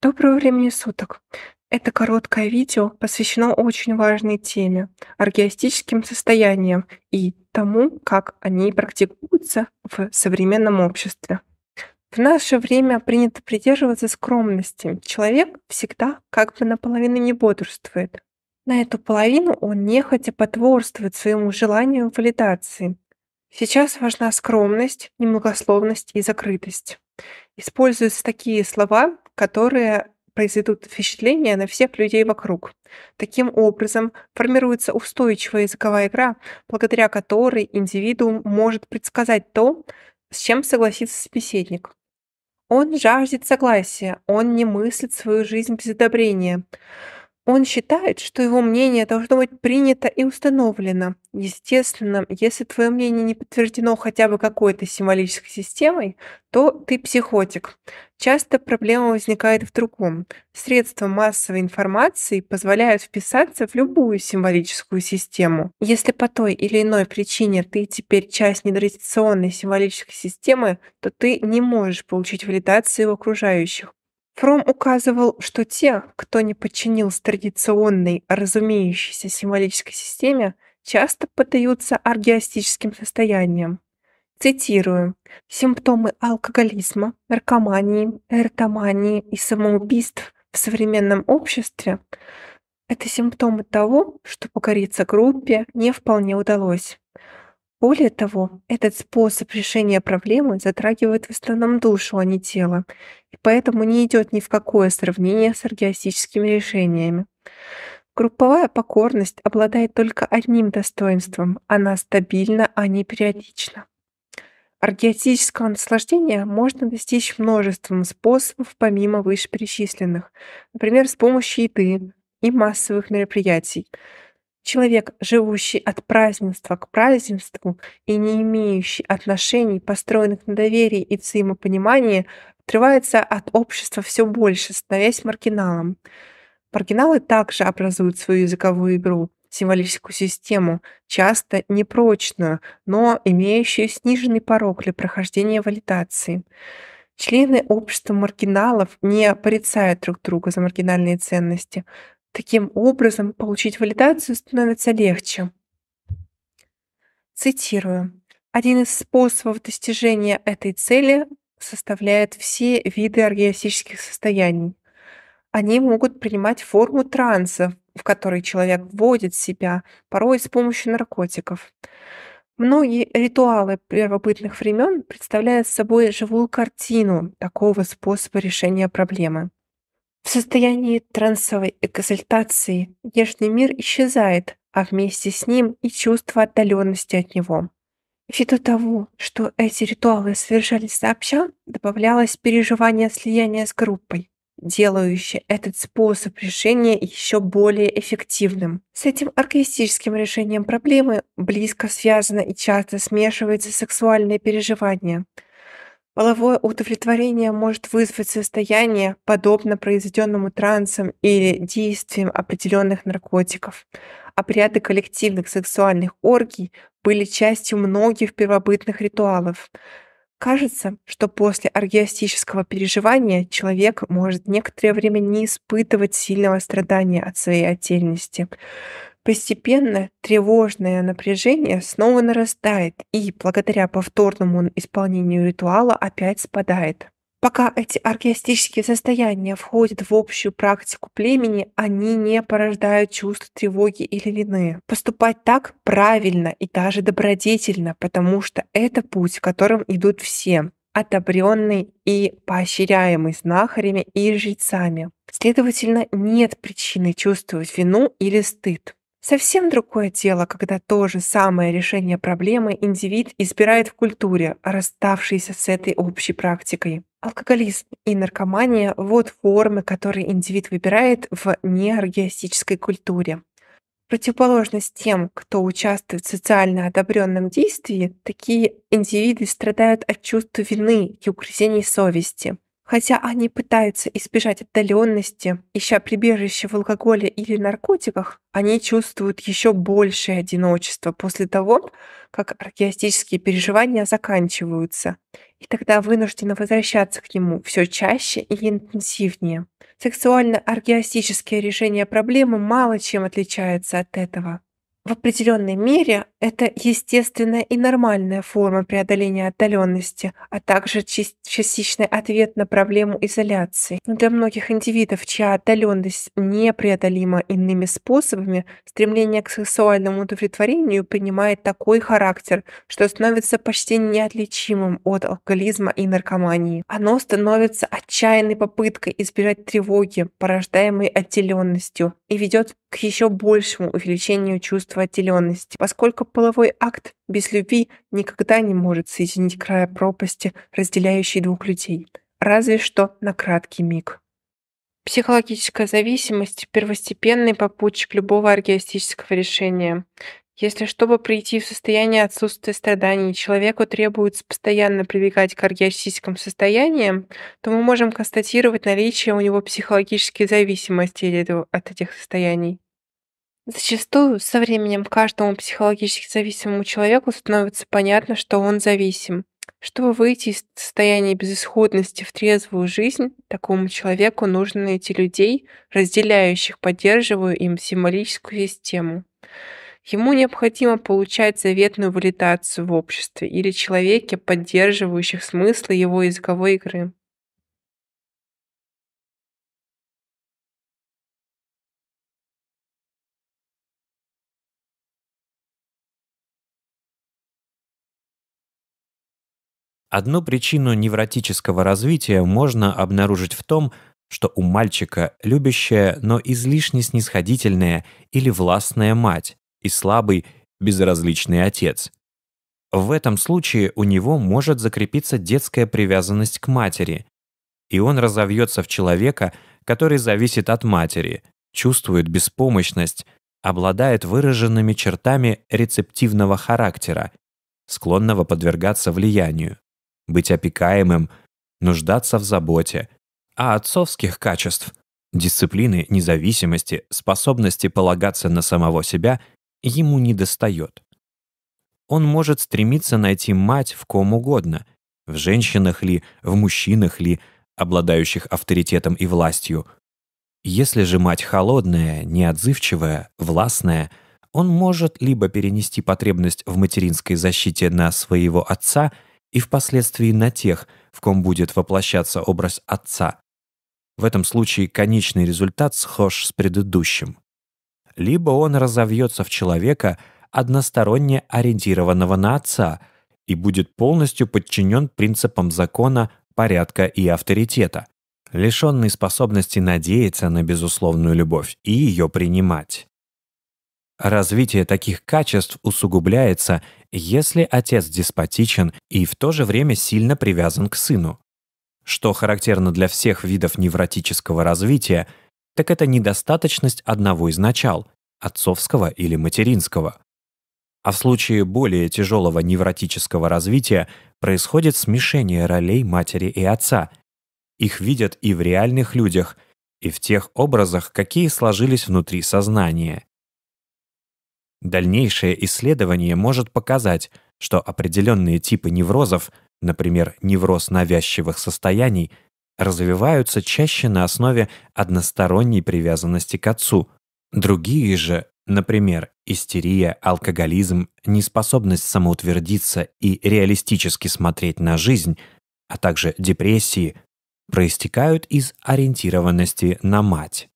Доброго времени суток. Это короткое видео посвящено очень важной теме – аргиастическим состояниям и тому, как они практикуются в современном обществе. В наше время принято придерживаться скромности. Человек всегда как бы наполовину не бодрствует. На эту половину он нехотя потворствует своему желанию валидации. Сейчас важна скромность, немногословность и закрытость. Используются такие слова, которые произведут впечатление на всех людей вокруг. Таким образом, формируется устойчивая языковая игра, благодаря которой индивидуум может предсказать то, с чем согласится собеседник. Он жаждет согласия, он не мыслит свою жизнь без одобрения. Он считает, что его мнение должно быть принято и установлено. Естественно, если твое мнение не подтверждено хотя бы какой-то символической системой, то ты психотик. Часто проблема возникает в другом. Средства массовой информации позволяют вписаться в любую символическую систему. Если по той или иной причине ты теперь часть нетрадиционной символической системы, то ты не можешь получить валидацию у окружающих. Фром указывал, что те, кто не подчинился традиционной, разумеющейся символической системе, часто поддаются аргиастическим состояниям. Цитирую. «Симптомы алкоголизма, наркомании, эротомании и самоубийств в современном обществе – это симптомы того, что покориться группе не вполне удалось. Более того, этот способ решения проблемы затрагивает в основном душу, а не тело, и поэтому не идет ни в какое сравнение с аргиастическими решениями. Групповая покорность обладает только одним достоинством – она стабильна, а не периодична. Аргиатического наслаждения можно достичь множеством способов помимо вышеперечисленных, например, с помощью еды и массовых мероприятий – Человек, живущий от празднества к празднеству и не имеющий отношений, построенных на доверии и взаимопонимании, отрывается от общества все больше, становясь маргиналом. Маргиналы также образуют свою языковую игру, символическую систему, часто непрочную, но имеющую сниженный порог для прохождения валидации. Члены общества маргиналов не порицают друг друга за маргинальные ценности, Таким образом, получить валидацию становится легче. Цитирую. Один из способов достижения этой цели составляет все виды оргиастических состояний. Они могут принимать форму транса, в который человек вводит себя, порой с помощью наркотиков. Многие ритуалы первобытных времен представляют собой живую картину такого способа решения проблемы. В состоянии трансовой экзальтации внешний мир исчезает, а вместе с ним и чувство отдаленности от него. Ввиду того, что эти ритуалы совершались сообща, добавлялось переживание слияния с группой, делающее этот способ решения еще более эффективным. С этим оргистическим решением проблемы близко связано и часто смешивается сексуальное переживание – Половое удовлетворение может вызвать состояние, подобно произведенному трансам или действиям определенных наркотиков. Обряды коллективных сексуальных оргий были частью многих первобытных ритуалов. Кажется, что после оргиастического переживания человек может некоторое время не испытывать сильного страдания от своей отдельности. Постепенно тревожное напряжение снова нарастает и, благодаря повторному исполнению ритуала, опять спадает. Пока эти архиастические состояния входят в общую практику племени, они не порождают чувств тревоги или вины. Поступать так правильно и даже добродетельно, потому что это путь, которым идут все, отобренный и поощряемый знахарями и жрецами. Следовательно, нет причины чувствовать вину или стыд. Совсем другое дело, когда то же самое решение проблемы индивид избирает в культуре, расставшейся с этой общей практикой. Алкоголизм и наркомания – вот формы, которые индивид выбирает в неоргиастической культуре. Противоположность тем, кто участвует в социально одобренном действии, такие индивиды страдают от чувства вины и угрызений совести – Хотя они пытаются избежать отдаленности, ища прибежище в алкоголе или наркотиках, они чувствуют еще большее одиночество после того, как археастические переживания заканчиваются, и тогда вынуждены возвращаться к нему все чаще и интенсивнее. Сексуально-аргиастические решения проблемы мало чем отличаются от этого. В определенной мере это естественная и нормальная форма преодоления отдаленности, а также частичный ответ на проблему изоляции. для многих индивидов, чья отдаленность непреодолима иными способами, стремление к сексуальному удовлетворению принимает такой характер, что становится почти неотличимым от алкоголизма и наркомании. Оно становится отчаянной попыткой избежать тревоги, порождаемой отделенностью, и ведет к еще большему увеличению чувства отделенности, поскольку половой акт без любви никогда не может соединить края пропасти, разделяющей двух людей, разве что на краткий миг. Психологическая зависимость – первостепенный попутчик любого аргиастического решения. Если чтобы прийти в состояние отсутствия страданий, человеку требуется постоянно привлекать к аргиастическим состояниям, то мы можем констатировать наличие у него психологической зависимости от этих состояний. Зачастую со временем каждому психологически зависимому человеку становится понятно, что он зависим. Чтобы выйти из состояния безысходности в трезвую жизнь, такому человеку нужно найти людей, разделяющих поддерживаю им символическую систему. Ему необходимо получать заветную валидацию в обществе или человеке, поддерживающих смыслы его языковой игры. Одну причину невротического развития можно обнаружить в том, что у мальчика любящая, но излишне снисходительная или властная мать и слабый, безразличный отец. В этом случае у него может закрепиться детская привязанность к матери, и он разовьется в человека, который зависит от матери, чувствует беспомощность, обладает выраженными чертами рецептивного характера, склонного подвергаться влиянию быть опекаемым, нуждаться в заботе, а отцовских качеств – дисциплины, независимости, способности полагаться на самого себя – ему недостает. Он может стремиться найти мать в ком угодно – в женщинах ли, в мужчинах ли, обладающих авторитетом и властью. Если же мать холодная, неотзывчивая, властная, он может либо перенести потребность в материнской защите на своего отца – и впоследствии на тех, в ком будет воплощаться образ отца. В этом случае конечный результат схож с предыдущим. Либо он разовьется в человека, односторонне ориентированного на отца, и будет полностью подчинен принципам закона, порядка и авторитета, лишенный способности надеяться на безусловную любовь и ее принимать. Развитие таких качеств усугубляется, если отец деспотичен и в то же время сильно привязан к сыну. Что характерно для всех видов невротического развития, так это недостаточность одного из начал – отцовского или материнского. А в случае более тяжелого невротического развития происходит смешение ролей матери и отца. Их видят и в реальных людях, и в тех образах, какие сложились внутри сознания. Дальнейшее исследование может показать, что определенные типы неврозов, например, невроз навязчивых состояний, развиваются чаще на основе односторонней привязанности к отцу. Другие же, например, истерия, алкоголизм, неспособность самоутвердиться и реалистически смотреть на жизнь, а также депрессии, проистекают из ориентированности на мать.